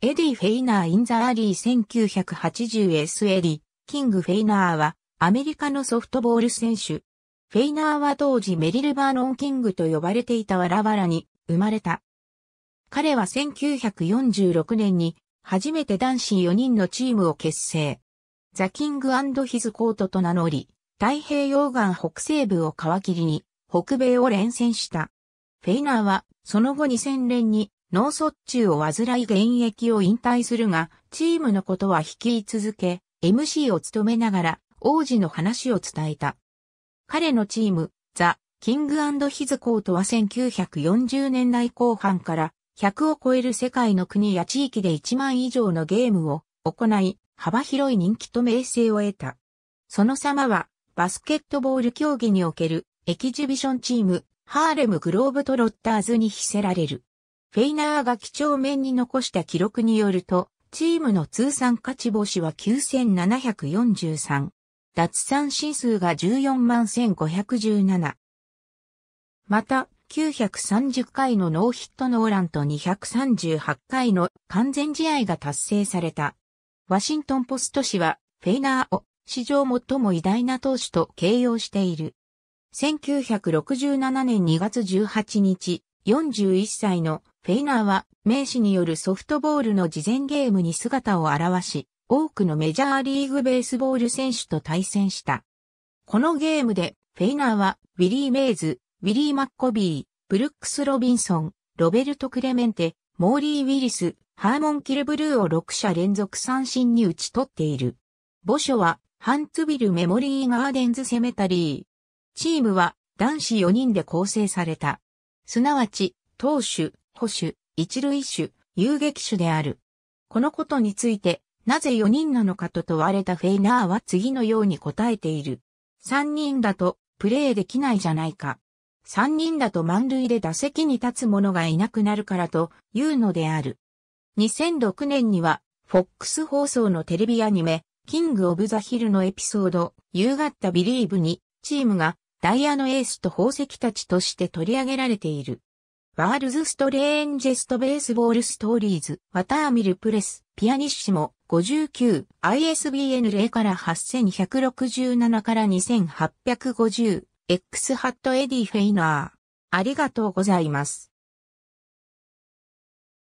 エディ・フェイナー・イン・ザ・アリー 1980S エディ、キング・フェイナーはアメリカのソフトボール選手。フェイナーは当時メリル・バーノン・キングと呼ばれていたわらわらに生まれた。彼は1946年に初めて男子4人のチームを結成。ザ・キングヒズ・コートと名乗り、太平洋岸北西部を皮切りに北米を連戦した。フェイナーはその後2000年に脳卒中を患い現役を引退するが、チームのことは引き続け、MC を務めながら、王子の話を伝えた。彼のチーム、ザ・キングヒズコートは1940年代後半から100を超える世界の国や地域で1万以上のゲームを行い、幅広い人気と名声を得た。その様は、バスケットボール競技におけるエキジビションチーム、ハーレムグローブトロッターズに秘せられる。フェイナーが貴重面に残した記録によると、チームの通算勝ち星は9743。奪三振数が14万1517。また、930回のノーヒットノーランと238回の完全試合が達成された。ワシントンポスト氏は、フェイナーを史上最も偉大な投手と形容している。1967年2月18日、41歳のフェイナーは、名士によるソフトボールの事前ゲームに姿を現し、多くのメジャーリーグベースボール選手と対戦した。このゲームで、フェイナーは、ウィリー・メイズ、ウィリー・マッコビー、ブルックス・ロビンソン、ロベルト・クレメンテ、モーリー・ウィリス、ハーモン・キルブルーを6者連続三振に打ち取っている。母所は、ハンツビル・メモリー・ガーデンズ・セメタリー。チームは、男子4人で構成された。すなわち、投手、捕手、一塁手、遊撃手である。このことについて、なぜ4人なのかと問われたフェイナーは次のように答えている。3人だとプレーできないじゃないか。3人だと満塁で打席に立つ者がいなくなるからと言うのである。2006年には、フォックス放送のテレビアニメ、キング・オブ・ザ・ヒルのエピソード、夕方ビリーブに、チームがダイヤのエースと宝石たちとして取り上げられている。バールズ・ストレーンジェスト・ベースボール・ストーリーズ、ワターミル・プレス、ピアニッシモ、59、ISBN 0から8167から2850、X ハット・エディ・フェイナー。ありがとうございます。